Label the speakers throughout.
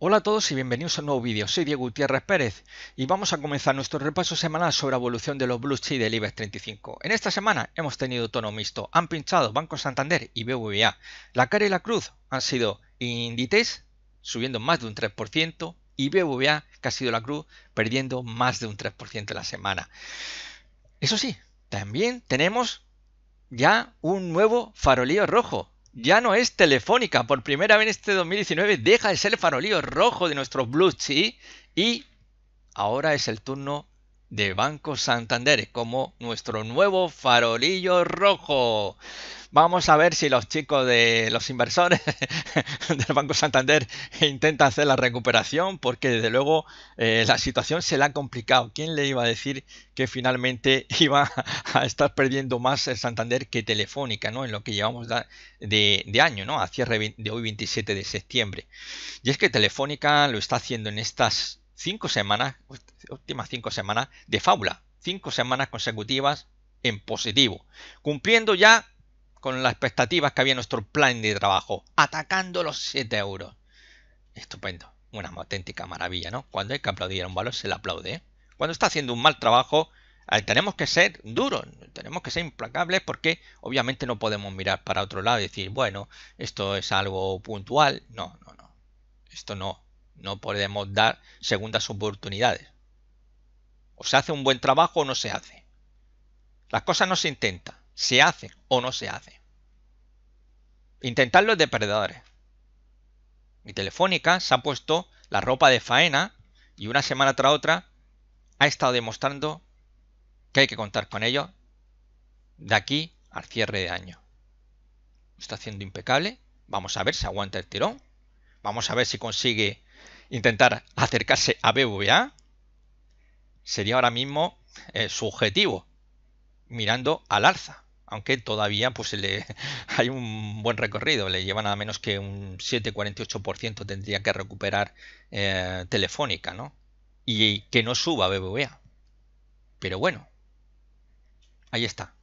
Speaker 1: Hola a todos y bienvenidos a un nuevo vídeo, soy Diego Gutiérrez Pérez y vamos a comenzar nuestro repaso semanal sobre la evolución de los Blue Chips del IBEX 35. En esta semana hemos tenido tono mixto, han pinchado Banco Santander y BBVA. La cara y la cruz han sido Inditex subiendo más de un 3% y BBVA, que ha sido la cruz, perdiendo más de un 3% la semana. Eso sí, también tenemos ya un nuevo farolillo rojo ya no es Telefónica. Por primera vez en este 2019 deja de ser el farolío rojo de nuestro Blue Chi. y ahora es el turno de Banco Santander como nuestro nuevo farolillo rojo. Vamos a ver si los chicos de los inversores del Banco Santander intentan hacer la recuperación porque desde luego eh, la situación se le ha complicado. ¿Quién le iba a decir que finalmente iba a estar perdiendo más el Santander que Telefónica ¿no? en lo que llevamos de, año, ¿no? a cierre de hoy 27 de septiembre? Y es que Telefónica lo está haciendo en estas cinco semanas, últimas cinco semanas de fábula, cinco semanas consecutivas en positivo, cumpliendo ya con las expectativas que había en nuestro plan de trabajo, atacando los 7 euros. Estupendo, una auténtica maravilla, ¿no? Cuando hay que aplaudir a un valor, se le aplaude. ¿eh? Cuando está haciendo un mal trabajo, eh, tenemos que ser duros, tenemos que ser implacables porque obviamente no podemos mirar para otro lado y decir, bueno, esto es algo puntual. No, no, no. Esto no, no podemos dar segundas oportunidades. O se hace un buen trabajo o no se hace. Las cosas no se intentan, se hacen o no se hacen. Intentarlo es de perdedores. Mi telefónica se ha puesto la ropa de faena y una semana tras otra ha estado demostrando que hay que contar con ello. de aquí al cierre de año. Está haciendo impecable. Vamos a ver si aguanta el tirón. Vamos a ver si consigue intentar acercarse a BBVA sería ahora mismo eh, su objetivo, mirando al alza. Aunque todavía pues, hay un buen recorrido, le lleva nada menos que un 7,48% tendría que recuperar eh, Telefónica, ¿no? Y que no suba BBVA. Pero bueno, ahí está.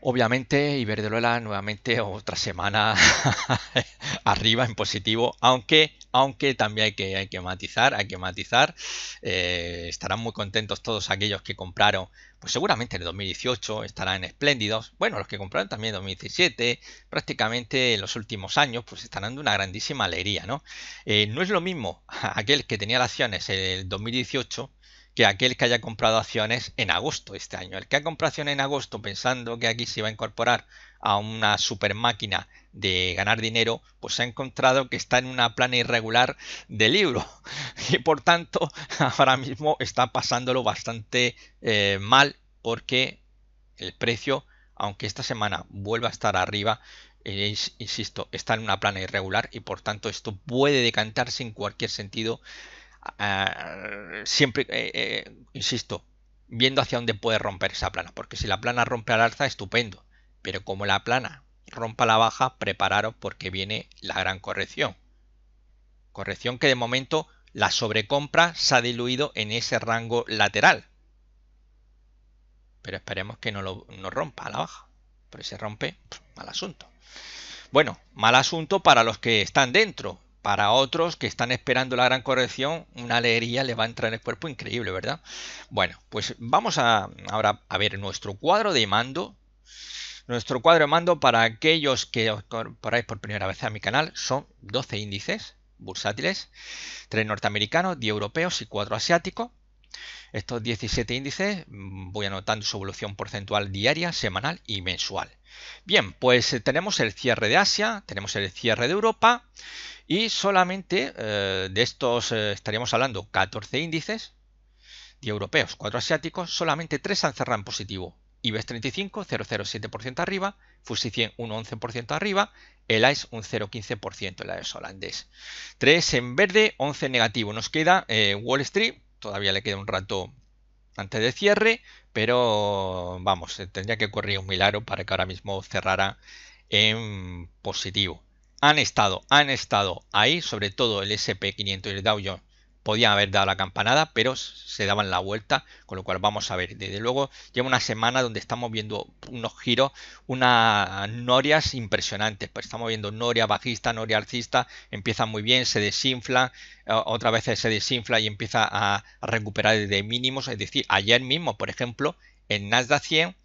Speaker 1: Obviamente, Iberdrola nuevamente otra semana arriba en positivo, aunque, aunque también hay que, hay que matizar, hay que matizar. Eh, estarán muy contentos todos aquellos que compraron, pues seguramente en el 2018 estarán espléndidos. Bueno, los que compraron también en 2017, prácticamente en los últimos años, pues están dando una grandísima alegría, ¿no? Eh, no es lo mismo aquel que tenía las acciones en el 2018 que aquel que haya comprado acciones en agosto este año. El que ha comprado acciones en agosto pensando que aquí se iba a incorporar a una super máquina de ganar dinero, pues ha encontrado que está en una plana irregular de libro y por tanto ahora mismo está pasándolo bastante eh, mal porque el precio, aunque esta semana vuelva a estar arriba, insisto, está en una plana irregular y por tanto esto puede decantarse en cualquier sentido eh, siempre, eh, eh, insisto, viendo hacia dónde puede romper esa plana, porque si la plana rompe al alza, estupendo, pero como la plana rompa la baja, prepararos porque viene la gran corrección. Corrección que de momento la sobrecompra se ha diluido en ese rango lateral. Pero esperemos que no, lo, rompa a la baja. Pero si rompe, mal asunto. Bueno, mal asunto para los que están dentro para otros que están esperando la gran corrección, una alegría le va a entrar en el cuerpo increíble, ¿verdad? Bueno, pues vamos a, ahora a ver nuestro cuadro de mando. Nuestro cuadro de mando para aquellos que os por primera vez a mi canal son 12 índices bursátiles, 3 norteamericanos, 10 europeos y 4 asiáticos. Estos 17 índices mm, voy anotando su evolución porcentual diaria, semanal y mensual. Bien, pues eh, tenemos el cierre de Asia, tenemos el cierre de Europa y solamente eh, de estos eh, estaríamos hablando 14 índices, de europeos, 4 asiáticos, solamente 3 han cerrado en positivo. IBEX 35, 0,07% arriba, FUSI 100, un 11% arriba, el ICE un 0,15%, el ICE holandés. 3 en verde, 11 negativo. Nos queda Wall Street, todavía le queda un rato antes de cierre, pero vamos, eh, tendría que correr un milagro para que ahora mismo cerrara en positivo. Han estado, han estado ahí, sobre todo el SP500 y el Dow Jones podían haber dado la campanada, pero se daban la vuelta, con lo cual vamos a ver. Desde luego lleva una semana donde estamos viendo unos giros, unas norias impresionantes. Pues estamos viendo noria bajista, noria alcista, empieza muy bien, se desinfla, otra vez se desinfla y empieza a recuperar desde mínimos. Es decir, ayer mismo, por ejemplo, en Nasdaq 100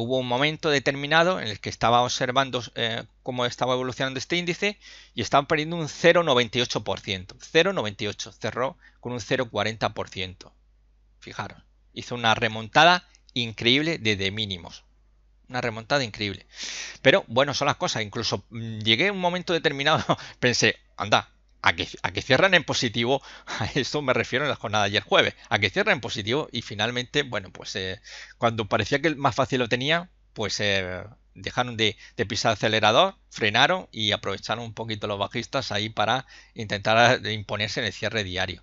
Speaker 1: hubo un momento determinado en el que estaba observando eh, cómo estaba evolucionando este índice y estaba perdiendo un 0,98%. 0,98 cerró con un 0,40%. Fijaros, hizo una remontada increíble desde mínimos. Una remontada increíble. Pero bueno, son las cosas. Incluso mm, llegué a un momento determinado, pensé, anda, a que, cierran en positivo, a esto me refiero en la jornada ayer jueves, a que cierran en positivo y finalmente, bueno, pues eh, cuando parecía que el más fácil lo tenía, pues eh, dejaron de, pisar acelerador, frenaron y aprovecharon un poquito los bajistas ahí para intentar imponerse en el cierre diario.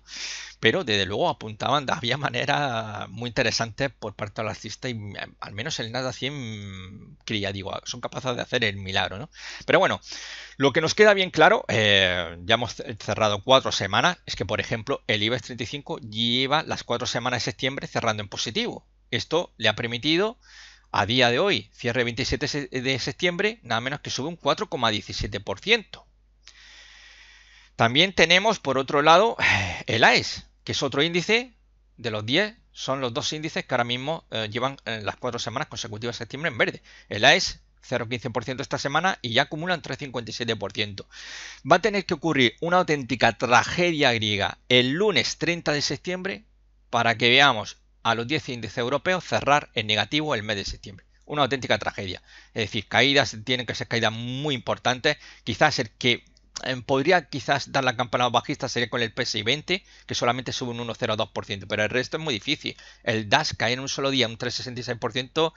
Speaker 1: Pero desde luego apuntaban, había manera muy interesante por parte del artista y eh, al menos el Nada 100, que digo, son capaces de hacer el milagro. ¿no? Pero bueno, lo que nos queda bien claro, eh, ya hemos cerrado cuatro semanas, es que por ejemplo el IBEX 35 lleva las cuatro semanas de septiembre cerrando en positivo. Esto le ha permitido a día de hoy, cierre 27 eh, de septiembre, nada menos que sube un 4,17%. También tenemos, por otro lado, el AES, que es otro índice de los 10, son los dos índices que ahora mismo eh, llevan eh, las cuatro semanas consecutivas de septiembre en verde. El AES 0,15% esta semana y ya acumulan 3,57%. Va a tener que ocurrir una auténtica tragedia griega el lunes 30 de septiembre para que veamos a los 10 índices europeos cerrar en negativo el mes de septiembre. Una auténtica tragedia. Es decir, caídas tienen que ser caídas muy importantes. Quizás el que Em, podría quizás dar la campana bajista sería con el PSI 20, que solamente sube un 1,02%, pero el resto es muy difícil. El DAS cae en un solo día un 3,66%,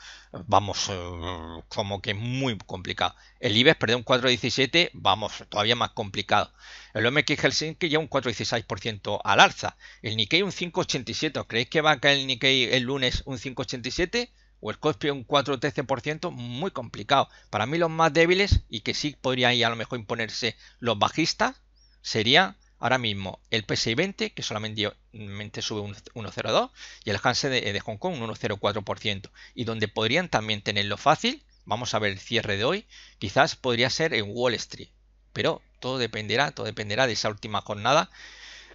Speaker 1: vamos, eh, como que muy complicado. El IBEX perdió un 4,17%, vamos, todavía más complicado. El OMX Helsinki ya un 4,16% al alza. El Nikkei un 5,87%. ¿Creéis que va a caer el Nikkei el lunes un 5,87%? o el Cospi un 4-13%, muy complicado. Para mí los más débiles y que sí podrían ir a lo mejor imponerse los bajistas sería ahora mismo el PSI 20, que solamente sube un 1,02, y el Hansen de, Hong Kong un 1,04%. Y donde podrían también tenerlo fácil, vamos a ver el cierre de hoy, quizás podría ser en Wall Street. Pero todo dependerá, todo dependerá de esa última jornada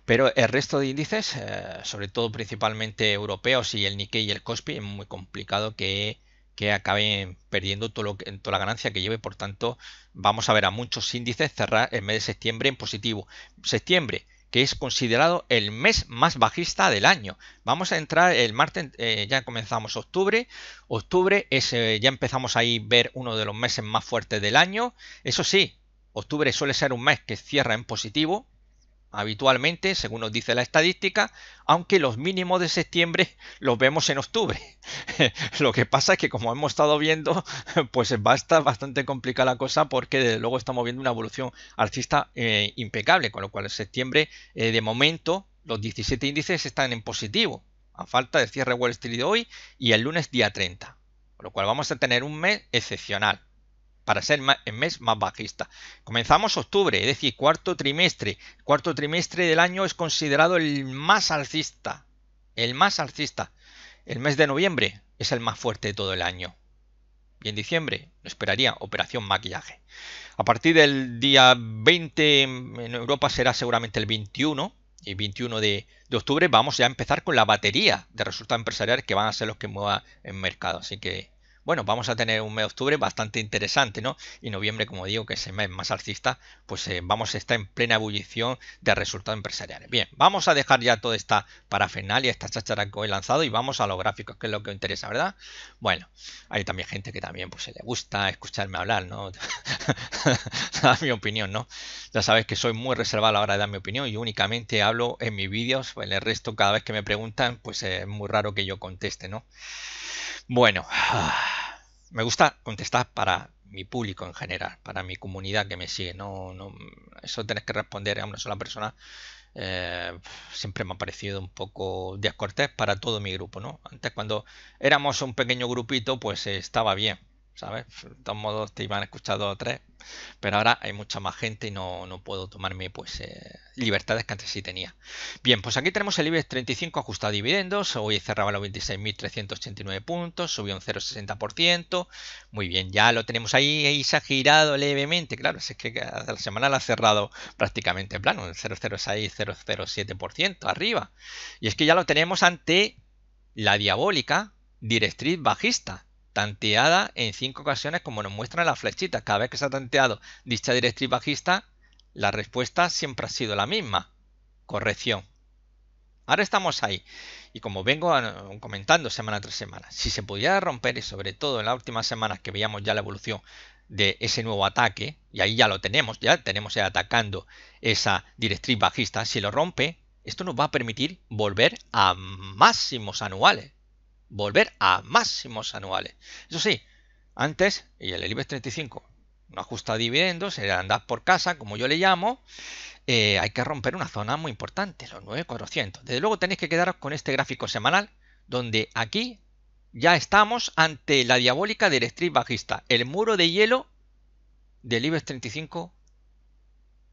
Speaker 1: pero el resto de índices, eh, sobre todo principalmente europeos y el Nikkei y el Kospi, es muy complicado que, acaben perdiendo toda la ganancia que lleve. Por tanto, vamos a ver a muchos índices cerrar el mes de septiembre en positivo. Septiembre, que es considerado el mes más bajista del año. Vamos a entrar el martes, eh, ya comenzamos octubre. Octubre es, eh, ya empezamos ahí ver uno de los meses más fuertes del año. Eso sí, octubre suele ser un mes que cierra en positivo, habitualmente, según nos dice la estadística, aunque los mínimos de septiembre los vemos en octubre. Lo que pasa es que como hemos estado viendo, pues va a estar bastante complicada la cosa porque desde luego estamos viendo una evolución alcista eh, impecable, con lo cual en septiembre eh, de momento los 17 índices están en positivo, a falta de cierre Wall Street de hoy y el lunes día 30, con lo cual vamos a tener un mes excepcional para ser el mes más bajista. Comenzamos octubre, es decir, cuarto trimestre. Cuarto trimestre del año es considerado el más alcista. El más alcista. El mes de noviembre es el más fuerte de todo el año. Y en diciembre lo esperaría operación maquillaje. A partir del día 20 en Europa será seguramente el 21 y 21 de, de, octubre vamos ya a empezar con la batería de resultados empresariales que van a ser los que muevan el mercado. Así que bueno, vamos a tener un mes de octubre bastante interesante, ¿no? Y noviembre, como digo, que es el mes más alcista, pues eh, vamos a estar en plena ebullición de resultados empresariales. Bien, vamos a dejar ya toda esta parafernalia, esta chachara que hoy he lanzado y vamos a los gráficos, que es lo que os interesa, ¿verdad? Bueno, hay también gente que también pues se le gusta escucharme hablar, ¿no? Dar mi opinión, ¿no? Ya sabéis que soy muy reservado a la hora de dar mi opinión y únicamente hablo en mis vídeos, en pues, el resto cada vez que me preguntan, pues es muy raro que yo conteste, ¿no? Bueno, ah, me gusta contestar para mi público en general, para mi comunidad que me sigue. No, eso tenés que responder a una sola persona. Eh, siempre me ha parecido un poco descortés para todo mi grupo, ¿no? Antes cuando éramos un pequeño grupito, pues eh, estaba bien, ¿sabes? De todos modos te iban a escuchar dos o tres, pero ahora hay mucha más gente y no, puedo tomarme pues eh, libertades que antes sí tenía. Bien, pues aquí tenemos el IBEX 35 ajustado a dividendos, hoy cerraba los 26.389 puntos, subió un 0,60%, muy bien, ya lo tenemos ahí, y se ha girado levemente, claro, es que la semana la ha cerrado prácticamente plano, un 0,06, 0,07% arriba, y es que ya lo tenemos ante la diabólica directriz bajista tanteada en cinco ocasiones como nos muestran las flechitas. Cada vez que se ha tanteado dicha directriz bajista, la respuesta siempre ha sido la misma. Corrección. Ahora estamos ahí. Y como vengo mm, comentando semana tras semana, si se pudiera romper, y sobre todo en las últimas semanas que veíamos ya la evolución de ese nuevo ataque, y ahí ya lo tenemos, ya tenemos atacando esa directriz bajista, si lo rompe, esto nos va a permitir volver a máximos anuales volver a máximos anuales. Eso sí, antes, y el IBEX 35 no ajusta dividendos, le andar por casa, como yo le llamo, eh, hay que romper una zona muy importante, los 9,400. Desde luego tenéis que quedaros con este gráfico semanal, donde aquí ya estamos ante la diabólica del bajista, el muro de hielo del IBEX 35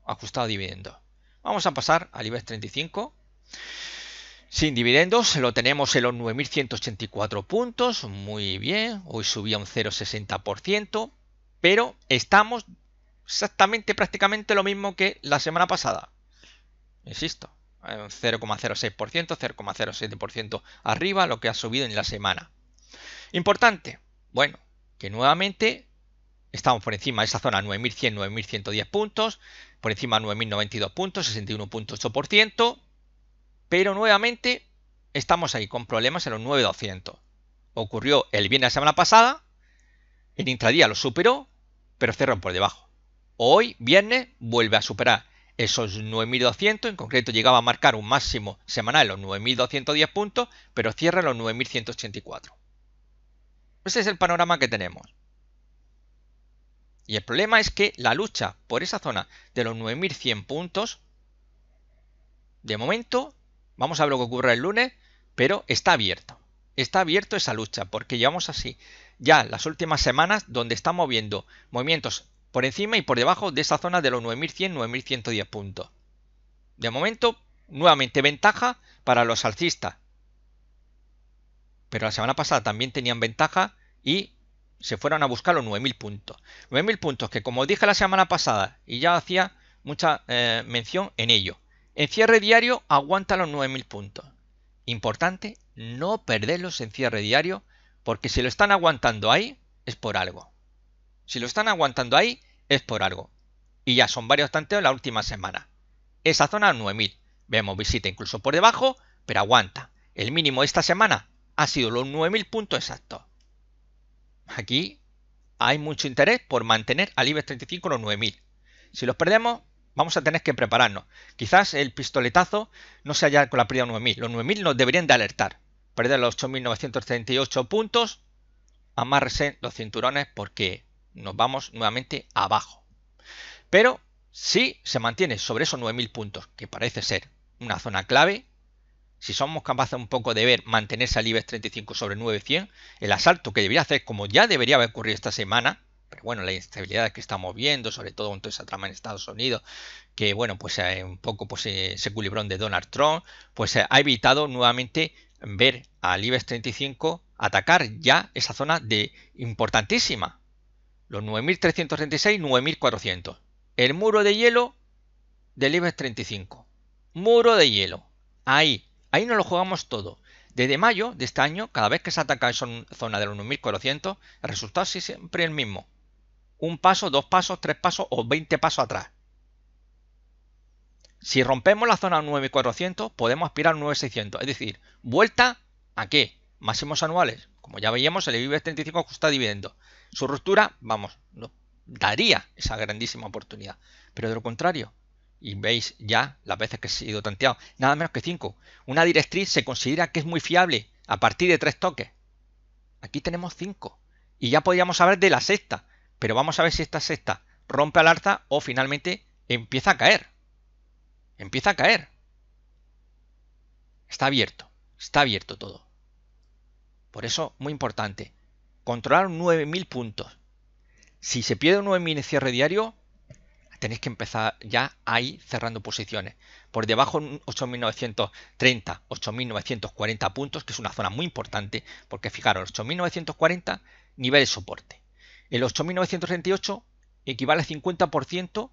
Speaker 1: ajustado a dividendos. Vamos a pasar al IBEX 35. Sin dividendos lo tenemos en los 9.184 puntos, muy bien, hoy subía un 0,60%, pero estamos exactamente prácticamente lo mismo que la semana pasada. Insisto, 0,06%, eh, 0,07% arriba lo que ha subido en la semana. Importante, bueno, que nuevamente estamos por encima de esa zona 9.100, 9.110 puntos, por encima 9.092 puntos, 61.8%. Pero nuevamente estamos ahí con problemas en los 9200. Ocurrió el viernes de la semana pasada, En intradía lo superó, pero cerró por debajo. Hoy, viernes, vuelve a superar esos 9.200, en concreto llegaba a marcar un máximo semanal en los 9.210 puntos, pero cierra en los 9.184. Ese es el panorama que tenemos. Y el problema es que la lucha por esa zona de los 9.100 puntos, de momento, Vamos a ver lo que ocurre el lunes, pero está abierto. Está abierto esa lucha, porque llevamos así ya las últimas semanas donde estamos viendo movimientos por encima y por debajo de esa zona de los 9100, 9110 puntos. De momento, nuevamente ventaja para los alcistas. Pero la semana pasada también tenían ventaja y se fueron a buscar los 9000 puntos. 9000 puntos que, como dije la semana pasada, y ya hacía mucha eh, mención en ello, en cierre diario aguanta los 9.000 puntos. Importante no perderlos en cierre diario porque si lo están aguantando ahí es por algo. Si lo están aguantando ahí es por algo. Y ya son varios tanteos la última semana. Esa zona 9.000. Vemos visita incluso por debajo, pero aguanta. El mínimo esta semana ha sido los 9.000 puntos exactos. Aquí hay mucho interés por mantener al IBEX 35 los 9.000. Si los perdemos, vamos a tener que prepararnos. Quizás el pistoletazo no sea ya con la pérdida de 9.000. Los 9.000 nos deberían de alertar. Perder los 8.938 puntos, amarrese los cinturones porque nos vamos nuevamente abajo. Pero si se mantiene sobre esos 9.000 puntos, que parece ser una zona clave, si somos capaces un poco de ver mantenerse al IBEX 35 sobre 900, el asalto que debería hacer, como ya debería haber ocurrido esta semana, pero bueno, la inestabilidad que estamos viendo, sobre todo con toda esa trama en Estados Unidos, que bueno, pues eh, un poco pues, eh, ese culibrón de Donald Trump, pues eh, ha evitado nuevamente ver al IBEX 35 atacar ya esa zona de importantísima, los 9.336, 9.400. El muro de hielo del IBEX 35. Muro de hielo. Ahí, ahí nos lo jugamos todo. Desde mayo de este año, cada vez que se ataca esa zona de los 9.400, el resultado es siempre el mismo un paso, dos pasos, tres pasos o 20 pasos atrás. Si rompemos la zona 9400, podemos aspirar a 9600. Es decir, vuelta a qué? Máximos anuales. Como ya veíamos, el IBEX 35 está dividiendo. Su ruptura, vamos, no, daría esa grandísima oportunidad. Pero de lo contrario, y veis ya las veces que he sido tanteado, nada menos que 5. Una directriz se considera que es muy fiable a partir de tres toques. Aquí tenemos 5. Y ya podríamos hablar de la sexta. Pero vamos a ver si esta sexta rompe al arza o finalmente empieza a caer. Empieza a caer. Está abierto. Está abierto todo. Por eso, muy importante. Controlar 9.000 puntos. Si se pierde un 9.000 en cierre diario, tenéis que empezar ya ahí cerrando posiciones. Por debajo 8.930, 8.940 puntos, que es una zona muy importante, porque fijaros, 8.940 nivel de soporte. El 8.938 equivale al 50%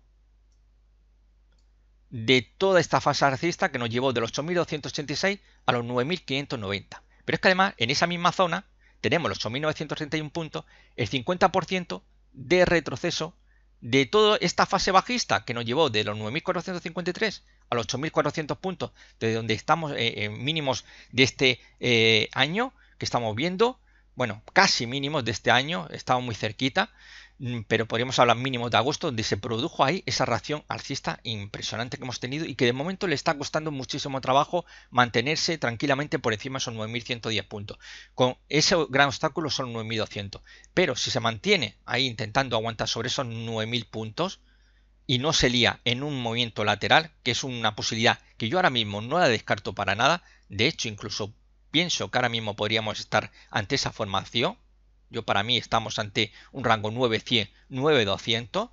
Speaker 1: de toda esta fase alcista que nos llevó de los 8.286 a los 9.590. Pero es que además en esa misma zona tenemos los 8.931 puntos, el 50% de retroceso de toda esta fase bajista que nos llevó de los 9.453 a los 8.400 puntos, de donde estamos eh, en mínimos de este eh, año que estamos viendo, bueno, casi mínimos de este año, estaba muy cerquita, mm, pero podríamos hablar mínimos de agosto, donde se produjo ahí esa ración alcista impresionante que hemos tenido y que de momento le está costando muchísimo trabajo mantenerse tranquilamente por encima de esos 9.110 puntos. Con ese gran obstáculo son 9.200, pero si se mantiene ahí intentando aguantar sobre esos 9.000 puntos, y no se lía en un movimiento lateral, que es una posibilidad que yo ahora mismo no la descarto para nada, de hecho incluso pienso que ahora mismo podríamos estar ante esa formación. Yo para mí estamos ante un rango 900, 9200,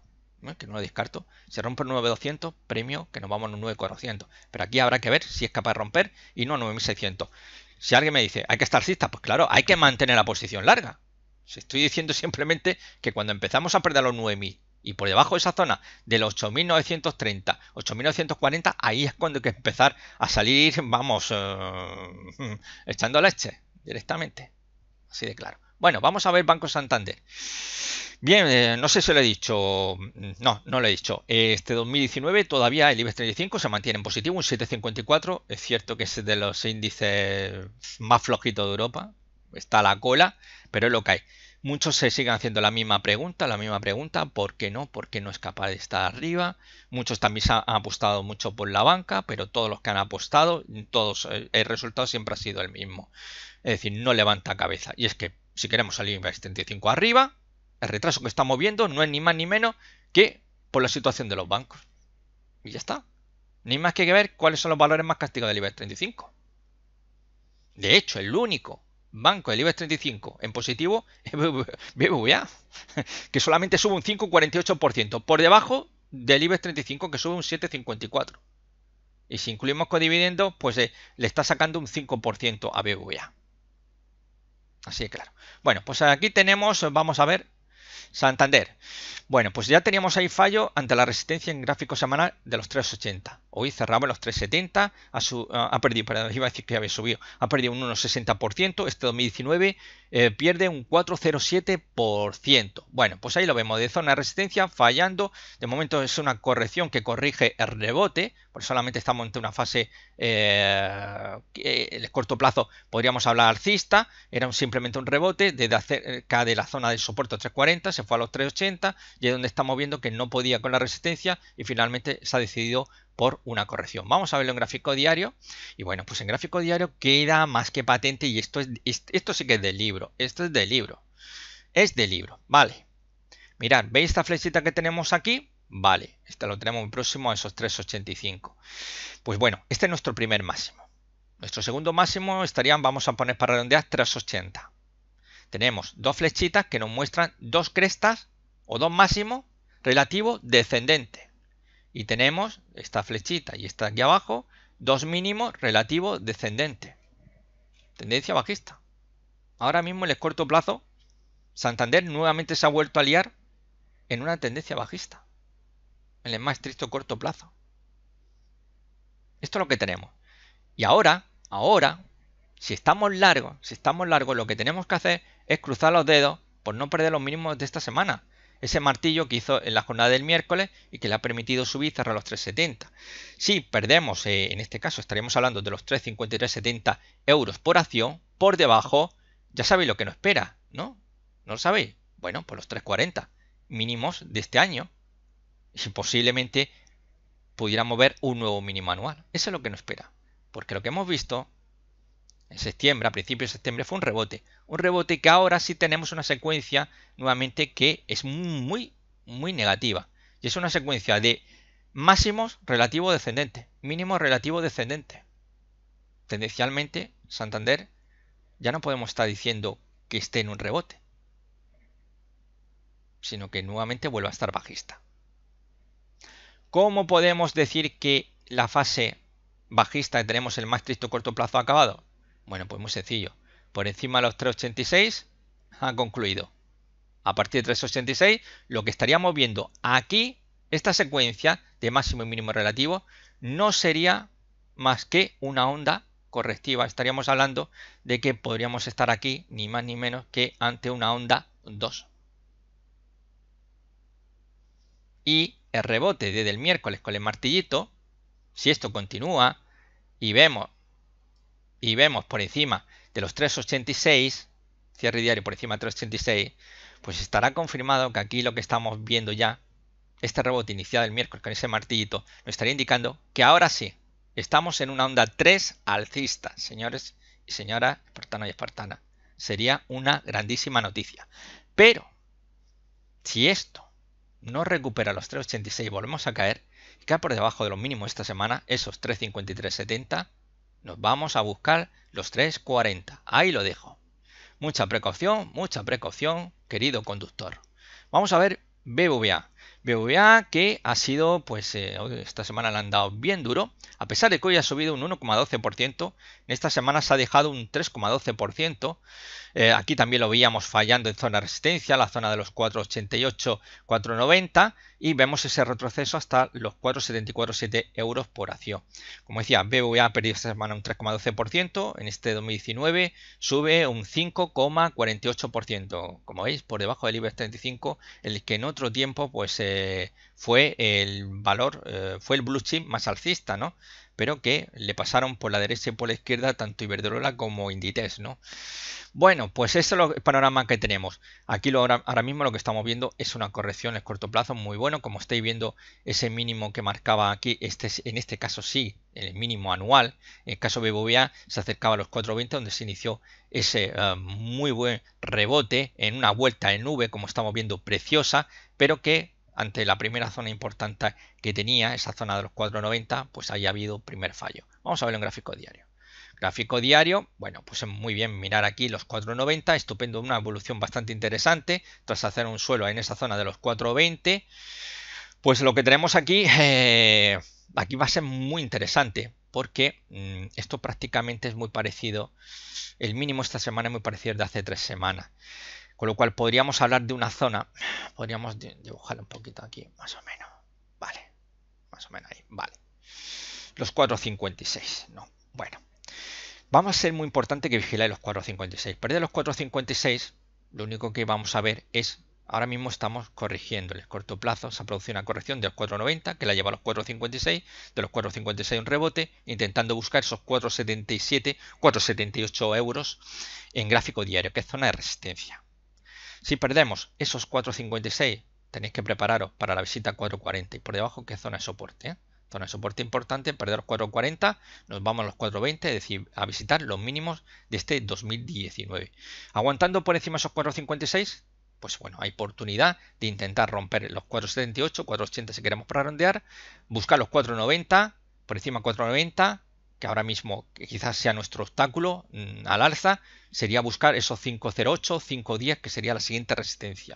Speaker 1: que no lo descarto. Se rompe el 9200, premio que nos vamos a un 9400. Pero aquí habrá que ver si es capaz de romper y no a 9600. Si alguien me dice, hay que estar cista, pues claro, hay que mantener la posición larga. Si estoy diciendo simplemente que cuando empezamos a perder los 9000 y por debajo de esa zona del 8.930, 8.940, ahí es cuando hay que empezar a salir, vamos, eh, echando leche directamente. Así de claro. Bueno, vamos a ver Banco Santander. Bien, eh, no sé si lo he dicho. Mm, no, no lo he dicho. Este 2019 todavía el IBEX 35 se mantiene en positivo, un 7,54. Es cierto que es de los índices más flojitos de Europa. Está la cola, pero es lo que hay. Muchos se siguen haciendo la misma pregunta, la misma pregunta, ¿por qué no? ¿Por qué no es capaz de estar arriba? Muchos también han apostado mucho por la banca, pero todos los que han apostado, todos el resultado siempre ha sido el mismo. Es decir, no levanta cabeza. Y es que si queremos salir IBEX 35 arriba, el retraso que estamos viendo no es ni más ni menos que por la situación de los bancos. Y ya está. Ni más que ver cuáles son los valores más castigados del IBEX 35. De hecho, el único Banco, del IBEX 35 en positivo, BBVA, que solamente sube un 5,48%, por debajo del IBEX 35 que sube un 7,54%. Y si incluimos con pues eh, le está sacando un 5% a BBVA. Así de claro. Bueno, pues aquí tenemos, vamos a ver, Santander. Bueno, pues ya teníamos ahí fallo ante la resistencia en gráfico semanal de los 3,80. Hoy cerraba los 370, ha, perdido, perdón, iba a decir que había subido, ha perdido un 1,60%, este 2019 eh, pierde un 4,07%. Bueno, pues ahí lo vemos, de zona de resistencia fallando, de momento es una corrección que corrige el rebote, pues solamente estamos en una fase el eh, eh, corto plazo podríamos hablar alcista, era simplemente un rebote desde cerca de la zona de soporte 340, se fue a los 380 y es donde estamos viendo que no podía con la resistencia y finalmente se ha decidido por una corrección. Vamos a verlo en gráfico diario. Y bueno, pues en gráfico diario queda más que patente y esto, es, esto sí que es del libro. Esto es del libro. Es del libro. Vale. Mirad, ¿veis esta flechita que tenemos aquí? Vale, Esta lo tenemos muy próximo a esos 3.85. Pues bueno, este es nuestro primer máximo. Nuestro segundo máximo estarían, vamos a poner para redondear, 3.80. Tenemos dos flechitas que nos muestran dos crestas o dos máximos relativos descendentes y tenemos esta flechita y esta aquí abajo, dos mínimos relativos descendente. Tendencia bajista. Ahora mismo en el corto plazo, Santander nuevamente se ha vuelto a liar en una tendencia bajista. En el más estricto corto plazo. Esto es lo que tenemos. Y ahora, ahora, si estamos largos, si estamos largos, lo que tenemos que hacer es cruzar los dedos por no perder los mínimos de esta semana ese martillo que hizo en la jornada del miércoles y que le ha permitido subir y cerrar los 3,70. Si perdemos, eh, en este caso estaríamos hablando de los 3,53,70 euros por acción, por debajo, ya sabéis lo que nos espera, ¿no? ¿No lo sabéis? Bueno, pues los 3,40 mínimos de este año y posiblemente pudiéramos ver un nuevo mínimo anual. Eso es lo que nos espera, porque lo que hemos visto en septiembre, a principios de septiembre, fue un rebote. Un rebote que ahora sí tenemos una secuencia nuevamente que es muy, muy negativa. Y es una secuencia de máximos relativo descendente, mínimo relativo descendente. Tendencialmente, Santander ya no podemos estar diciendo que esté en un rebote, sino que nuevamente vuelva a estar bajista. ¿Cómo podemos decir que la fase bajista que tenemos el más triste corto plazo acabado? Bueno, pues muy sencillo. Por encima de los 3,86 ha concluido. A partir de 3,86 lo que estaríamos viendo aquí, esta secuencia de máximo y mínimo relativo, no sería más que una onda correctiva. Estaríamos hablando de que podríamos estar aquí ni más ni menos que ante una onda 2. Y el rebote desde el miércoles con el martillito, si esto continúa y vemos y vemos por encima de los 386, cierre diario por encima de 386, pues estará confirmado que aquí lo que estamos viendo ya, este rebote iniciado el miércoles con ese martillito, nos estaría indicando que ahora sí, estamos en una onda 3 alcista, señores y señoras, espartanos y espartanas. Sería una grandísima noticia. Pero, si esto no recupera los 3,86 volvemos a caer, y cae por debajo de los mínimos esta semana, esos 3,53,70, nos vamos a buscar los 3.40. Ahí lo dejo. Mucha precaución, mucha precaución, querido conductor. Vamos a ver BBVA. BBVA que ha sido, pues eh, esta semana le han dado bien duro, a pesar de que hoy ha subido un 1,12%, en esta semana se ha dejado un 3,12%, eh, aquí también lo veíamos fallando en zona de resistencia, la zona de los 4,88, 4,90, y vemos ese retroceso hasta los 4,747 euros por acción. Como decía, BBVA ha perdido esta semana un 3,12%, en este 2019 sube un 5,48%, como veis, por debajo del IBEX 35, el que en otro tiempo pues eh, fue el valor, eh, fue el blue chip más alcista, ¿no? pero que le pasaron por la derecha y por la izquierda tanto Iberdrola como Inditex, ¿no? Bueno, pues ese es el panorama que tenemos. Aquí ahora, mismo lo que estamos viendo es una corrección a corto plazo muy bueno, como estáis viendo ese mínimo que marcaba aquí, este, en este caso sí, el mínimo anual, en el caso de BBVA se acercaba a los 4.20 donde se inició ese eh, muy buen rebote en una vuelta en nube como estamos viendo preciosa, pero que ante la primera zona importante que tenía, esa zona de los 4,90, pues haya habido primer fallo. Vamos a verlo en gráfico diario. Gráfico diario, bueno, pues es muy bien mirar aquí los 4,90, estupendo, una evolución bastante interesante, tras hacer un suelo en esa zona de los 4,20, pues lo que tenemos aquí, eh, aquí va a ser muy interesante, porque mm, esto prácticamente es muy parecido, el mínimo esta semana es muy parecido de hace tres semanas. Con lo cual podríamos hablar de una zona, podríamos dibujarla un poquito aquí, más o menos. Vale, más o menos ahí, vale. Los 456, no, bueno. Vamos a ser muy importante que vigiláis los 456. Perder los 456, lo único que vamos a ver es, ahora mismo estamos corrigiendo el corto plazo, se ha producido una corrección de 490 que la lleva a los 456, de los 456 un rebote, intentando buscar esos 477, 478 euros en gráfico diario, que es zona de resistencia. Si perdemos esos 4.56, tenéis que prepararos para la visita 4.40 y por debajo qué zona de soporte. ¿Eh? Zona de soporte importante, perder 4.40, nos vamos a los 4.20, es decir, a visitar los mínimos de este 2019. Aguantando por encima esos 4.56, pues bueno, hay oportunidad de intentar romper los 4.78, 4.80 si queremos para rondear, buscar los 4.90, por encima 4.90, que ahora mismo quizás sea nuestro obstáculo mm, al alza, sería buscar esos 508, 510, que sería la siguiente resistencia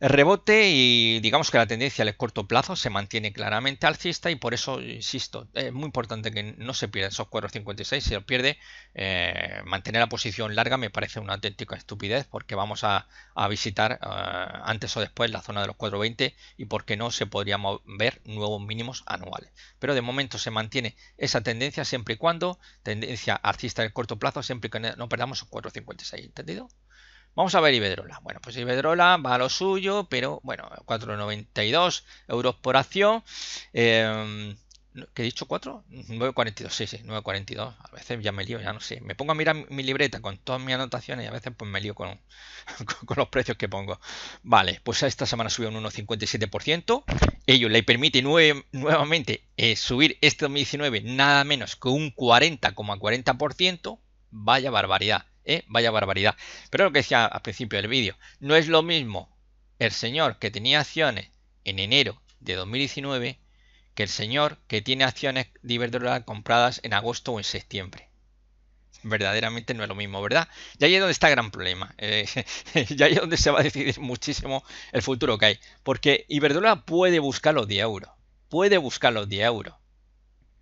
Speaker 1: rebote y digamos que la tendencia al corto plazo se mantiene claramente alcista y por eso, insisto, es muy importante que no se pierda esos 4.56. Si lo pierde, eh, mantener la posición larga me parece una auténtica estupidez porque vamos a, visitar eh, antes o después la zona de los 4.20 y porque no se podrían ver nuevos mínimos anuales. Pero de momento se mantiene esa tendencia siempre y cuando, tendencia alcista el corto plazo, siempre y que no perdamos esos 4.56. ¿Entendido? Vamos a ver Iberdrola. Bueno, pues Iberdrola va a lo suyo, pero bueno, 4,92 euros por acción. Eh, ¿Qué he dicho? ¿4? 9,42, sí, sí, 9,42. A veces ya me lío, ya no sé. Me pongo a mirar mi libreta con todas mis anotaciones y a veces pues me lío con, los precios que pongo. Vale, pues esta semana subió un 1,57%. Ello le permite nuevamente eh, subir este 2019 nada menos que un 40,40%. Vaya barbaridad. ¿eh? Vaya barbaridad. Pero lo que decía al principio del vídeo, no es lo mismo el señor que tenía acciones en enero de 2019 que el señor que tiene acciones de Iberdrola compradas en agosto o en septiembre. Verdaderamente no es lo mismo, ¿verdad? Y ahí es donde está el gran problema. Ya eh, y ahí es donde se va a decidir muchísimo el futuro que hay. Porque Iberdrola puede buscar los 10 euros. Puede buscar los 10 euros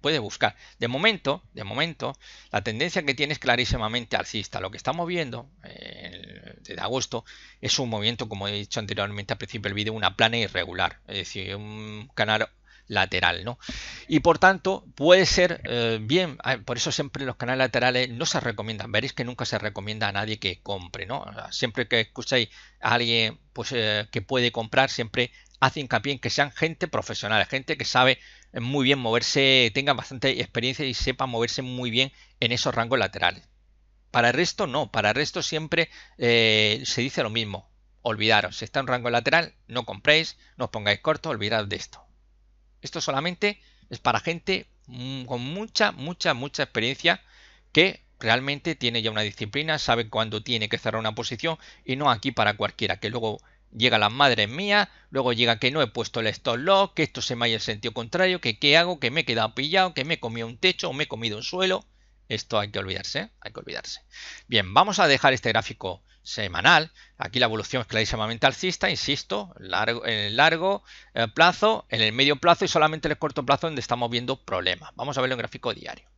Speaker 1: puede buscar. De momento, de momento, la tendencia que tiene es clarísimamente alcista. Lo que estamos viendo eh, desde agosto es un movimiento, como he dicho anteriormente al principio del vídeo, una plana irregular, es decir, un canal lateral, ¿no? Y por tanto, puede ser eh, bien, por eso siempre los canales laterales no se recomiendan, veréis que nunca se recomienda a nadie que compre, ¿no? Siempre que escucháis a alguien pues, eh, que puede comprar, siempre hace hincapié en que sean gente profesional, gente que sabe eh, muy bien moverse, tenga bastante experiencia y sepa moverse muy bien en esos rangos laterales. Para el resto no, para el resto siempre eh, se dice lo mismo. Olvidaros, si está en rango lateral, no compréis, no os pongáis corto, olvidad de esto. Esto solamente es para gente mm, con mucha, mucha, mucha experiencia que realmente tiene ya una disciplina, sabe cuándo tiene que cerrar una posición y no aquí para cualquiera, que luego Llega la madre mía, luego llega que no he puesto el stop loss, que esto se me haya el sentido contrario, que qué hago, que me he quedado pillado, que me he comido un techo o me he comido un suelo. Esto hay que olvidarse, ¿eh? hay que olvidarse. Bien, vamos a dejar este gráfico semanal. Aquí la evolución es clarísimamente alcista, insisto, largo, en el largo eh, plazo, en el medio plazo y solamente en el corto plazo donde estamos viendo problemas. Vamos a verlo en gráfico diario.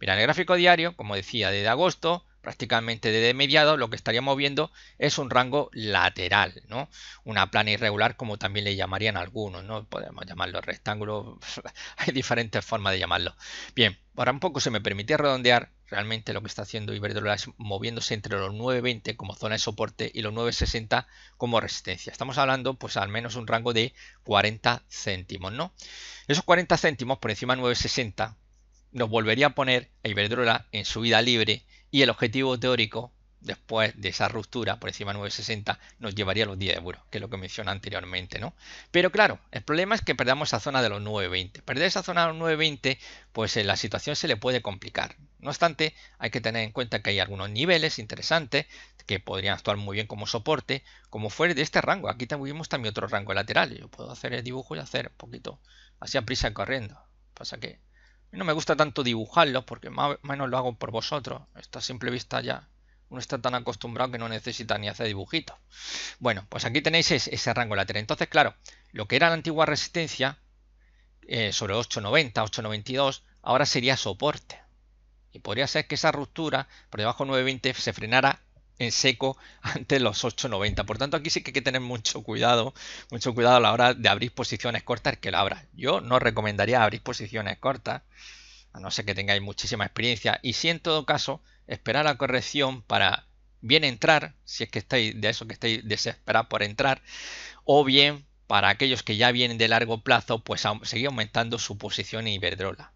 Speaker 1: Mira, en el gráfico diario, como decía, desde agosto, prácticamente desde mediados, lo que estaríamos viendo es un rango lateral, ¿no? Una plana irregular, como también le llamarían algunos, ¿no? Podemos llamarlo rectángulo, hay diferentes formas de llamarlo. Bien, ahora un poco, se me permite redondear, Realmente lo que está haciendo Iberdrola es moviéndose entre los 9.20 como zona de soporte y los 9.60 como resistencia. Estamos hablando pues al menos un rango de 40 céntimos, ¿no? Esos 40 céntimos por encima de 9.60 nos volvería a poner a Iberdrola en subida libre y el objetivo teórico después de esa ruptura por encima de 9.60 nos llevaría a los 10 euros, que es lo que mencioné anteriormente, ¿no? Pero claro, el problema es que perdamos esa zona de los 9.20. Perder esa zona de los 9.20, pues eh, la situación se le puede complicar. No obstante, hay que tener en cuenta que hay algunos niveles interesantes que podrían actuar muy bien como soporte, como fuera de este rango. Aquí tenemos también otro rango lateral. Yo puedo hacer el dibujo y hacer un poquito así a prisa corriendo. Pasa que no me gusta tanto dibujarlo porque más o menos lo hago por vosotros. Esta a simple vista ya uno está tan acostumbrado que no necesita ni hacer dibujitos. Bueno, pues aquí tenéis ese, rango lateral. Entonces, claro, lo que era la antigua resistencia eh, sobre 890, 892, ahora sería soporte. Y podría ser que esa ruptura por debajo de 9.20 se frenara en seco ante los 8.90. Por tanto, aquí sí que hay que tener mucho cuidado, mucho cuidado a la hora de abrir posiciones cortas que la abra. Yo no recomendaría abrir posiciones cortas, a no ser que tengáis muchísima experiencia. Y si en todo caso, esperar la corrección para bien entrar, si es que estáis de eso que estáis desesperados por entrar, o bien para aquellos que ya vienen de largo plazo, pues seguir aumentando su posición en Iberdrola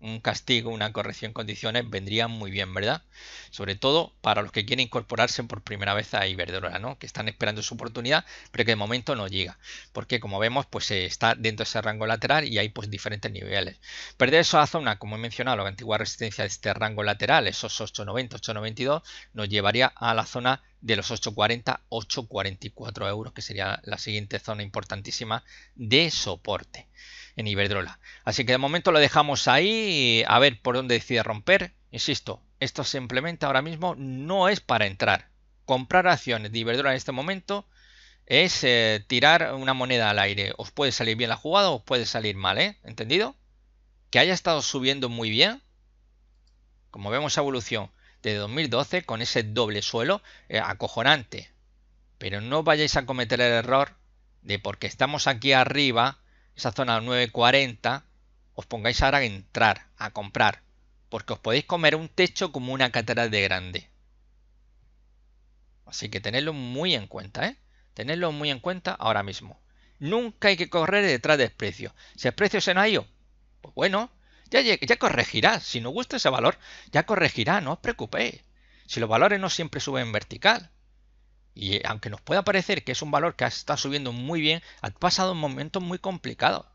Speaker 1: un castigo, una corrección en condiciones, vendría muy bien, ¿verdad? Sobre todo para los que quieren incorporarse por primera vez a Iberdrola, ¿no? Que están esperando su oportunidad, pero que de momento no llega. Porque como vemos, pues eh, está dentro de ese rango lateral y hay pues diferentes niveles. Perder esa zona, como he mencionado, la antigua resistencia de este rango lateral, esos 8,90, 8,92, nos llevaría a la zona de los 8,40, 8,44 euros, que sería la siguiente zona importantísima de soporte en Iberdrola. Así que de momento lo dejamos ahí, a ver por dónde decide romper. Insisto, esto simplemente ahora mismo no es para entrar. Comprar acciones de Iberdrola en este momento es eh, tirar una moneda al aire. Os puede salir bien la jugada o os puede salir mal, ¿eh? ¿Entendido? Que haya estado subiendo muy bien. Como vemos evolución de 2012 con ese doble suelo eh, acojonante. Pero no vayáis a cometer el error de porque estamos aquí arriba esa zona 940, os pongáis ahora a entrar, a comprar, porque os podéis comer un techo como una catedral de grande. Así que tenedlo muy en cuenta, ¿eh? Tenedlo muy en cuenta ahora mismo. Nunca hay que correr detrás del precio. Si el precio se en pues bueno, ya, ya corregirá. Si no gusta ese valor, ya corregirá, no os preocupéis. Si los valores no siempre suben vertical. Y eh, aunque nos pueda parecer que es un valor que está subiendo muy bien, ha pasado momentos muy complicados.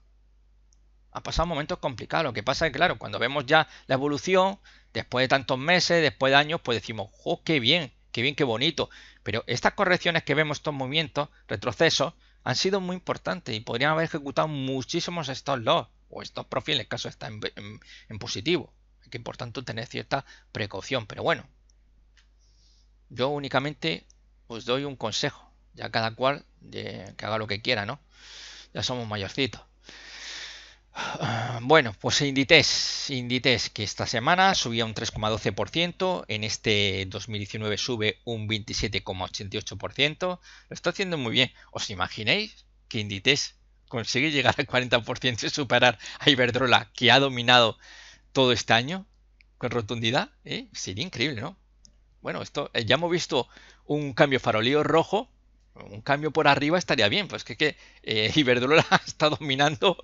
Speaker 1: Ha pasado momentos complicados. Lo que pasa es que, claro, cuando vemos ya la evolución, después de tantos meses, después de años, pues decimos, ¡oh, qué bien! ¡Qué bien, qué bonito! Pero estas correcciones que vemos, estos movimientos, retrocesos, han sido muy importantes y podrían haber ejecutado muchísimos estos logs. o estos profiles, en el caso está en, en positivo. Hay que, por tanto, tener cierta precaución. Pero bueno, yo únicamente os pues doy un consejo. Ya cada cual que haga lo que quiera, ¿no? Ya somos mayorcitos. Bueno, pues Inditex, Inditex que esta semana subía un 3,12%, en este 2019 sube un 27,88%, lo está haciendo muy bien. ¿Os imaginéis que Inditex consigue llegar al 40% y superar a Iberdrola, que ha dominado todo este año con rotundidad? ¿Eh? Sería increíble, ¿no? Bueno, esto eh, ya hemos visto un cambio farolío rojo, un cambio por arriba estaría bien, pues que, que eh, Iberdrola está dominando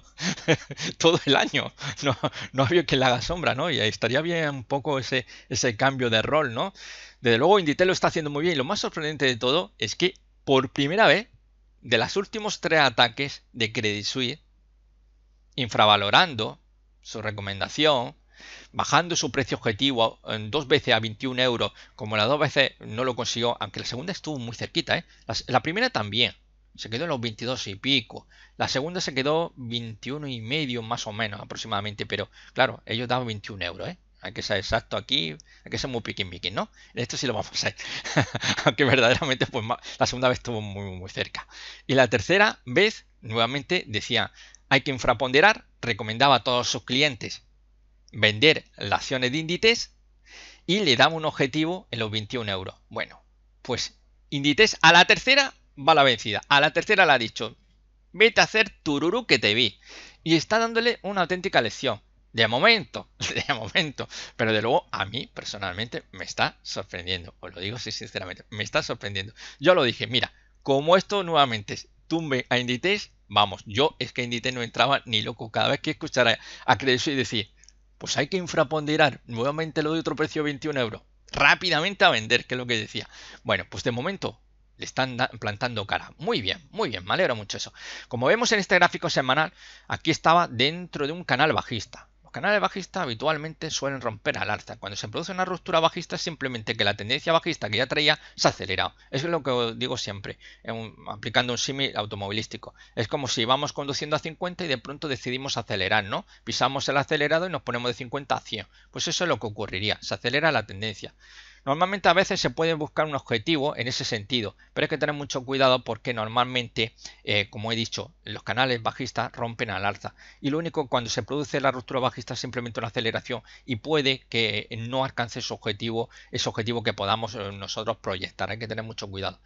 Speaker 1: todo el año, no, no había que le haga sombra, ¿no? Y ahí estaría bien un poco ese, ese cambio de rol, ¿no? Desde luego Inditel lo está haciendo muy bien y lo más sorprendente de todo es que por primera vez de los últimos tres ataques de Credit Suisse, infravalorando su recomendación, bajando su precio objetivo dos veces a 21 euros, como las dos veces no lo consiguió, aunque la segunda estuvo muy cerquita, ¿eh? la, primera también, se quedó en los 22 y pico, la segunda se quedó 21 y medio más o menos aproximadamente, pero claro, ellos daban 21 euros, ¿eh? Hay que ser exacto aquí, hay que ser muy piquín ¿no? Esto sí lo vamos a hacer. Aunque verdaderamente, pues la segunda vez estuvo muy, muy cerca. Y la tercera vez, nuevamente, decía, hay que infraponderar, recomendaba a todos sus clientes vender las acciones de Inditex y le damos un objetivo en los 21 euros. Bueno, pues Inditex a la tercera va la vencida. A la tercera le ha dicho, vete a hacer tururu que te vi. Y está dándole una auténtica lección. De momento, de momento. Pero de luego a mí personalmente me está sorprendiendo. Os lo digo sinceramente, me está sorprendiendo. Yo lo dije, mira, como esto nuevamente tumbe a Inditex, vamos, yo es que Inditex no entraba ni loco. Cada vez que escuchara a Credit y decir, pues hay que infraponderar. Nuevamente lo de otro precio 21 euros. Rápidamente a vender, que es lo que decía. Bueno, pues de momento le están plantando cara. Muy bien, muy bien, me alegro mucho eso. Como vemos en este gráfico semanal, aquí estaba dentro de un canal bajista. Los canales bajistas habitualmente suelen romper al alza. Cuando se produce una ruptura bajista es simplemente que la tendencia bajista que ya traía se ha acelerado. Es lo que digo siempre, aplicando un símil automovilístico. Es como si vamos conduciendo a 50 y de pronto decidimos acelerar, ¿no? Pisamos el acelerado y nos ponemos de 50 a 100. Pues eso es lo que ocurriría, se acelera la tendencia. Normalmente a veces se puede buscar un objetivo en ese sentido, pero hay que tener mucho cuidado porque normalmente, eh, como he dicho, los canales bajistas rompen al alza. Y lo único, cuando se produce la ruptura bajista, simplemente una aceleración y puede que no alcance su objetivo, ese objetivo que podamos eh, nosotros proyectar. Hay que tener mucho cuidado.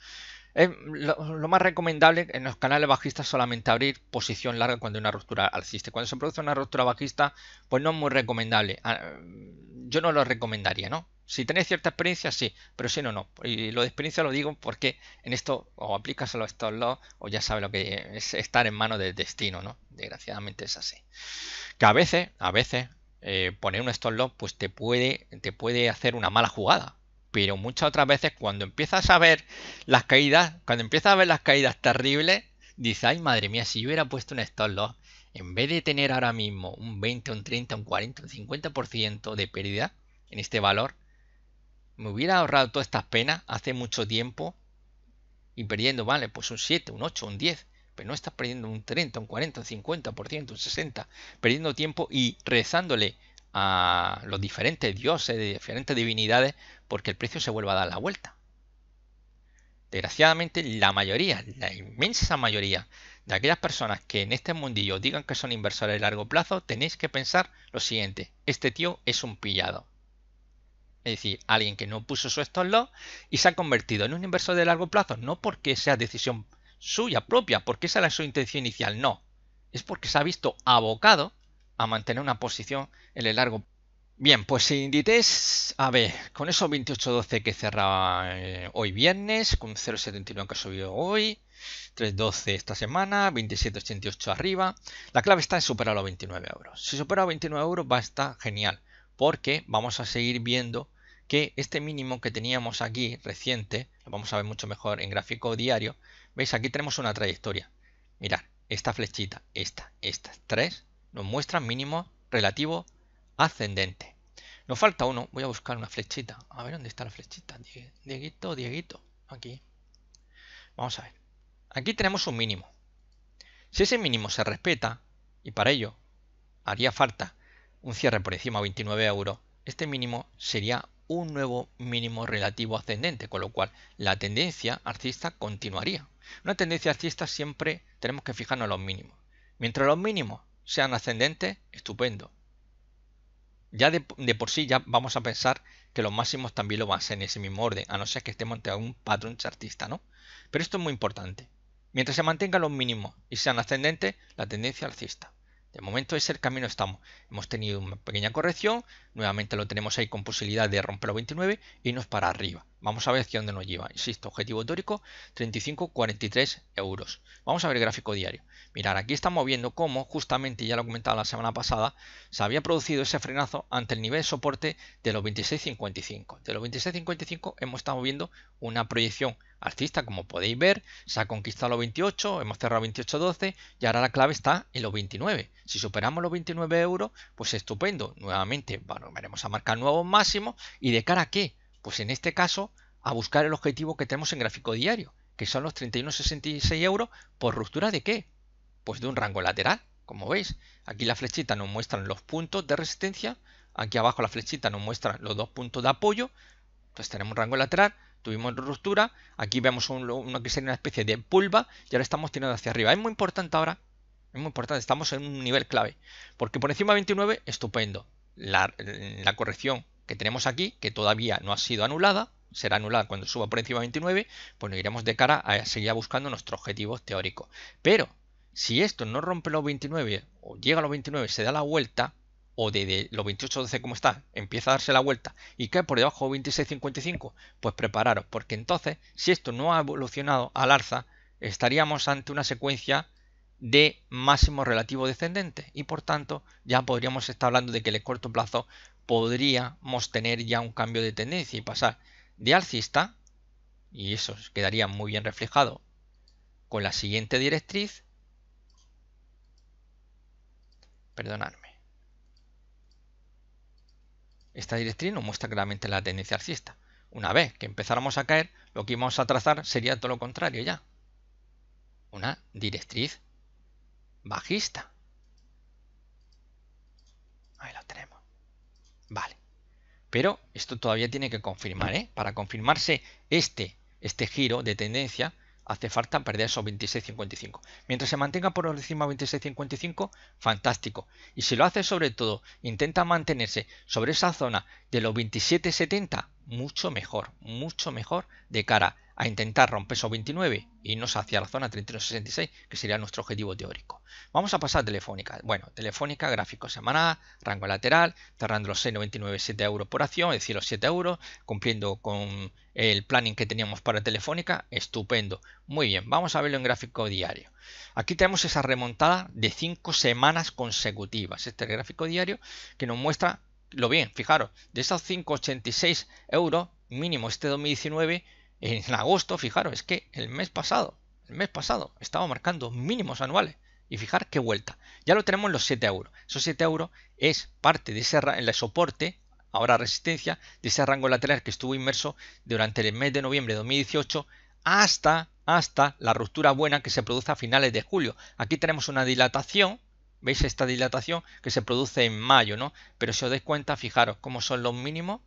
Speaker 1: lo, más recomendable en los canales bajistas solamente abrir posición larga cuando hay una ruptura alcista. Cuando se produce una ruptura bajista, pues no es muy recomendable. Ah, yo no lo recomendaría, ¿no? Si tenéis cierta experiencia, sí, pero si no, no. Y lo de experiencia lo digo porque en esto o aplicas a los Stop o ya sabes lo que es estar en manos del destino, ¿no? Desgraciadamente es así. Que a veces, a veces, eh, poner un Stop pues te puede, te puede hacer una mala jugada. Pero muchas otras veces cuando empiezas a ver las caídas, cuando empiezas a ver las caídas terribles, dices, ay madre mía, si yo hubiera puesto un Stop en vez de tener ahora mismo un 20, un 30, un 40, un 50% de pérdida en este valor, me hubiera ahorrado todas estas penas hace mucho tiempo y perdiendo, vale, pues un 7, un 8, un 10, pero no estás perdiendo un 30, un 40, un 50%, un 60, perdiendo tiempo y rezándole a los diferentes dioses, de diferentes divinidades, porque el precio se vuelva a dar la vuelta. Desgraciadamente, la mayoría, la inmensa mayoría de aquellas personas que en este mundillo digan que son inversores de largo plazo, tenéis que pensar lo siguiente, este tío es un pillado es decir, alguien que no puso su stop y se ha convertido en un inversor de largo plazo, no porque sea decisión suya propia, porque esa era su intención inicial, no. Es porque se ha visto abocado a mantener una posición en el largo plazo. Bien, pues si indites a ver, con esos 28.12 que cerraba eh, hoy viernes, con 0.79 que ha subido hoy, 3.12 esta semana, 27.88 arriba, la clave está en superar los 29 euros. Si supera los 29 euros va a estar genial, porque vamos a seguir viendo que este mínimo que teníamos aquí reciente, lo vamos a ver mucho mejor en gráfico diario, veis aquí tenemos una trayectoria. Mirad, esta flechita, esta, estas tres, nos muestran mínimo relativo ascendente. Nos falta uno, voy a buscar una flechita. A ver dónde está la flechita, Dieguito, Dieguito, aquí. Vamos a ver. Aquí tenemos un mínimo. Si ese mínimo se respeta, y para ello haría falta un cierre por encima de 29 euros, este mínimo sería un nuevo mínimo relativo ascendente, con lo cual la tendencia alcista continuaría. Una tendencia alcista siempre tenemos que fijarnos en los mínimos. Mientras los mínimos sean ascendentes, estupendo. Ya de, por sí ya vamos a pensar que los máximos también lo van a ser en ese mismo orden, a no ser que estemos ante algún patrón chartista, ¿no? Pero esto es muy importante. Mientras se mantengan los mínimos y sean ascendentes, la tendencia alcista. De momento es el camino estamos. Hemos tenido una pequeña corrección, Nuevamente lo tenemos ahí con posibilidad de romper los 29 y nos para arriba. Vamos a ver hacia dónde nos lleva. Insisto, objetivo teórico 35,43 euros. Vamos a ver el gráfico diario. Mirar, aquí estamos viendo cómo justamente, ya lo comentaba la semana pasada, se había producido ese frenazo ante el nivel de soporte de los 26,55. De los 26,55 hemos estado viendo una proyección artista como podéis ver, se ha conquistado los 28, hemos cerrado 28.12 y ahora la clave está en los 29. Si superamos los 29 euros, pues estupendo. Nuevamente, Veremos a marcar nuevos máximos y de cara a qué? Pues en este caso a buscar el objetivo que tenemos en gráfico diario, que son los 31,66 euros por ruptura de qué? Pues de un rango lateral, como veis. Aquí la flechita nos muestra los puntos de resistencia, aquí abajo la flechita nos muestra los dos puntos de apoyo, entonces tenemos un rango lateral, tuvimos ruptura, aquí vemos una que sería una especie de pulva y ahora estamos tirando hacia arriba. Es muy importante ahora, es muy importante, estamos en un nivel clave, porque por encima de 29, estupendo, la, corrección que tenemos aquí, que todavía no ha sido anulada, será anulada cuando suba por encima de 29, pues nos iremos de cara a seguir buscando nuestro objetivo teórico. Pero si esto no rompe los 29 o llega a los 29, se da la vuelta, o desde los 28 12 como está, empieza a darse la vuelta y cae por debajo de 26.55, pues prepararos, porque entonces, si esto no ha evolucionado al alza, estaríamos ante una secuencia de máximo relativo descendente y por tanto ya podríamos estar hablando de que en el corto plazo podríamos tener ya un cambio de tendencia y pasar de alcista y eso quedaría muy bien reflejado con la siguiente directriz perdonadme esta directriz nos muestra claramente la tendencia alcista una vez que empezáramos a caer lo que íbamos a trazar sería todo lo contrario ya una directriz bajista. Ahí lo tenemos. Vale. Pero esto todavía tiene que confirmar, ¿eh? Para confirmarse este, este giro de tendencia, hace falta perder esos 26.55. Mientras se mantenga por encima 26.55, fantástico. Y si lo hace sobre todo, intenta mantenerse sobre esa zona de los 27.70, mucho mejor, mucho mejor de cara a intentar romper esos 29 y irnos hacia la zona 31.66, que sería nuestro objetivo teórico. Vamos a pasar a Telefónica. Bueno, Telefónica, gráfico semanal, rango lateral, cerrando los 99, euros por acción, es decir, los 7 euros, cumpliendo con el planning que teníamos para Telefónica, estupendo. Muy bien, vamos a verlo en gráfico diario. Aquí tenemos esa remontada de 5 semanas consecutivas, este gráfico diario, que nos muestra lo bien, fijaros, de esos 5,86 euros mínimo este 2019, en agosto, fijaros, es que el mes pasado, el mes pasado, estaba marcando mínimos anuales. Y fijar qué vuelta. Ya lo tenemos en los 7 euros. Esos 7 euros es parte de ese el soporte, ahora resistencia, de ese rango lateral que estuvo inmerso durante el mes de noviembre de 2018 hasta, hasta la ruptura buena que se produce a finales de julio. Aquí tenemos una dilatación, ¿veis esta dilatación que se produce en mayo, no? Pero si os dais cuenta, fijaros cómo son los mínimos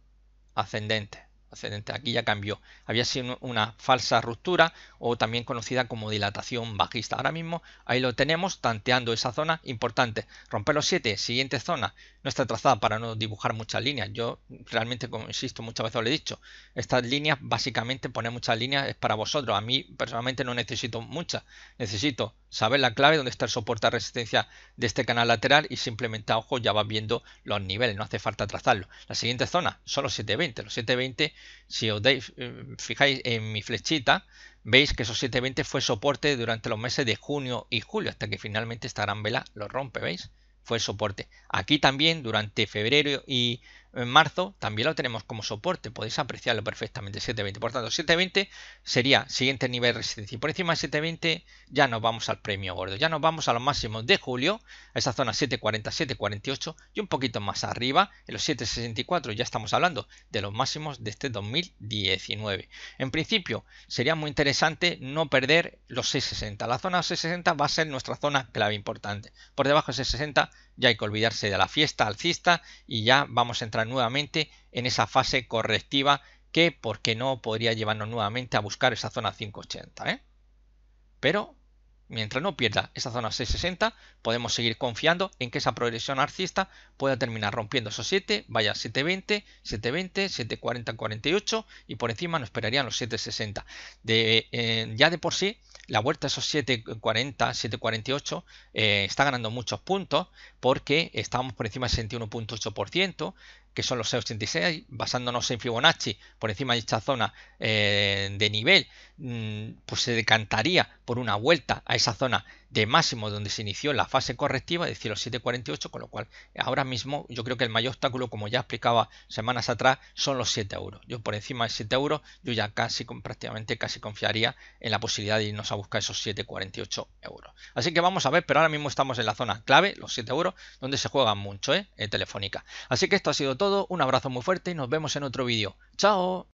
Speaker 1: ascendentes. Acedente, Aquí ya cambió. Había sido una falsa ruptura o también conocida como dilatación bajista. Ahora mismo ahí lo tenemos tanteando esa zona importante. Romper los 7, siguiente zona. No está trazada para no dibujar muchas líneas. Yo realmente, como insisto, muchas veces lo he dicho. Estas líneas, básicamente, poner muchas líneas es para vosotros. A mí personalmente no necesito muchas. Necesito Sabes la clave dónde está el soporte a resistencia de este canal lateral y simplemente a ojo ya va viendo los niveles, no hace falta trazarlo. La siguiente zona son los 720. Los 720, si os eh, fijáis en mi flechita, veis que esos 720 fue soporte durante los meses de junio y julio, hasta que finalmente esta gran vela lo rompe, ¿veis? Fue soporte. Aquí también durante febrero y en marzo también lo tenemos como soporte, podéis apreciarlo perfectamente, 720. Por tanto, 720 sería siguiente nivel de resistencia. Y por encima de 720 ya nos vamos al premio gordo, ya nos vamos a los máximos de julio, a esa zona 740, 748 y un poquito más arriba, en los 764 ya estamos hablando de los máximos de este 2019. En principio sería muy interesante no perder los 660. La zona 660 va a ser nuestra zona clave importante. Por debajo de 660 ya hay que olvidarse de la fiesta alcista y ya vamos a entrar nuevamente en esa fase correctiva que, ¿por qué no?, podría llevarnos nuevamente a buscar esa zona 580. ¿eh? Pero, mientras no pierda esa zona 660, podemos seguir confiando en que esa progresión alcista pueda terminar rompiendo esos 7, vaya 720, 720, 740, 48 y por encima nos esperarían los 760. De, eh, ya de por sí la vuelta a esos 740, 748 eh, está ganando muchos puntos porque estamos por encima del 61.8%, que son los 6,86, basándonos en Fibonacci por encima de esta zona eh, de nivel, mm, pues se decantaría por una vuelta a esa zona de máximo donde se inició la fase correctiva, es decir, los 7,48, con lo cual ahora mismo yo creo que el mayor obstáculo, como ya explicaba semanas atrás, son los 7 euros. Yo por encima de 7 euros, yo ya casi prácticamente casi confiaría en la posibilidad de irnos a buscar esos 7,48 euros. Así que vamos a ver, pero ahora mismo estamos en la zona clave, los 7 euros, donde se juegan mucho, ¿eh? ¿eh? Telefónica. Así que esto ha sido todo, un abrazo muy fuerte y nos vemos en otro vídeo. ¡Chao!